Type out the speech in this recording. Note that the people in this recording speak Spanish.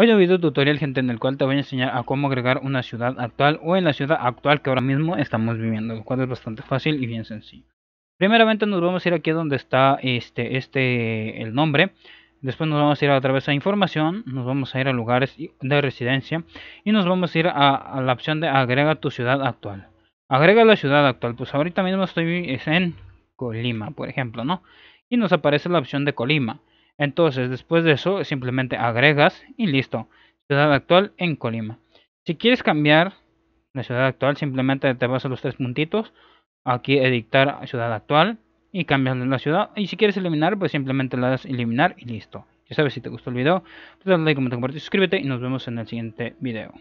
Hoy un video tutorial gente en el cual te voy a enseñar a cómo agregar una ciudad actual o en la ciudad actual que ahora mismo estamos viviendo, lo cual es bastante fácil y bien sencillo. Primeramente nos vamos a ir aquí donde está este, este el nombre, después nos vamos a ir a través de información, nos vamos a ir a lugares de residencia y nos vamos a ir a, la opción de agrega tu ciudad actual. Agrega la ciudad actual, pues ahorita mismo estoy en Colima por ejemplo, ¿no? Y nos aparece la opción de Colima. Entonces, después de eso, simplemente agregas y listo. Ciudad actual en Colima. Si quieres cambiar la ciudad actual, simplemente te vas a los tres puntitos. Aquí editar ciudad actual y cambias la ciudad. Y si quieres eliminar, pues simplemente la das eliminar y listo. Ya sabes, si te gustó el video, pues dale like, comenta, comparte, suscríbete y nos vemos en el siguiente video.